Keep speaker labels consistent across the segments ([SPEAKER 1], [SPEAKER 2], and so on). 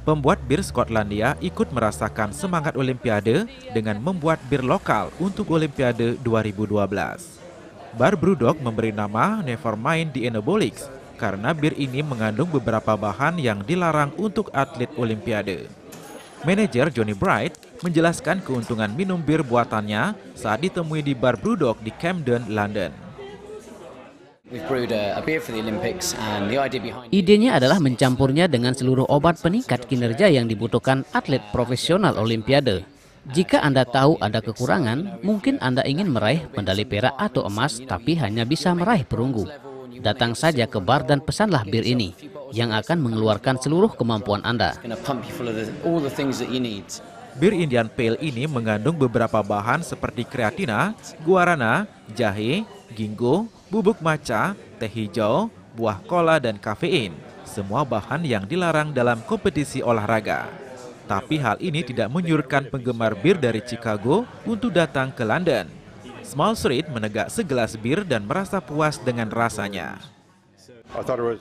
[SPEAKER 1] Pembuat bir Skotlandia ikut merasakan semangat Olimpiade dengan membuat bir lokal untuk Olimpiade 2012. Bar Brewdog memberi nama Nevermind di Anabolics karena bir ini mengandung beberapa bahan yang dilarang untuk atlet Olimpiade. Manajer Johnny Bright menjelaskan keuntungan minum bir buatannya saat ditemui di Bar Brewdog di Camden, London. Idenya
[SPEAKER 2] adalah mencampurnya dengan seluruh obat peningkat kinerja yang dibutuhkan atlet profesional Olimpiade. Jika Anda tahu ada kekurangan, mungkin Anda ingin meraih medali perak atau emas tapi hanya bisa meraih perunggu. Datang saja ke bar dan pesanlah bir ini yang akan mengeluarkan seluruh
[SPEAKER 1] kemampuan Anda. Bir Indian Pale ini mengandung beberapa bahan seperti kreatina, guarana, jahe, ginggo, bubuk maca, teh hijau, buah kola, dan kafein. Semua bahan yang dilarang dalam kompetisi olahraga. Tapi hal ini tidak menyurutkan penggemar bir dari Chicago untuk datang ke London. Small Street menegak segelas bir dan merasa puas dengan rasanya.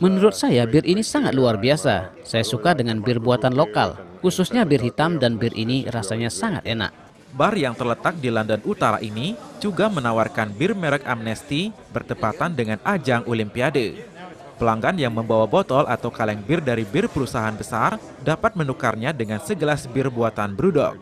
[SPEAKER 2] Menurut saya, bir ini sangat luar biasa. Saya
[SPEAKER 1] suka dengan bir buatan lokal, khususnya bir hitam dan bir ini rasanya sangat enak. Bar yang terletak di London Utara ini juga menawarkan bir merek Amnesty bertepatan dengan ajang Olimpiade. Pelanggan yang membawa botol atau kaleng bir dari bir perusahaan besar dapat menukarnya dengan segelas bir buatan Brewdog.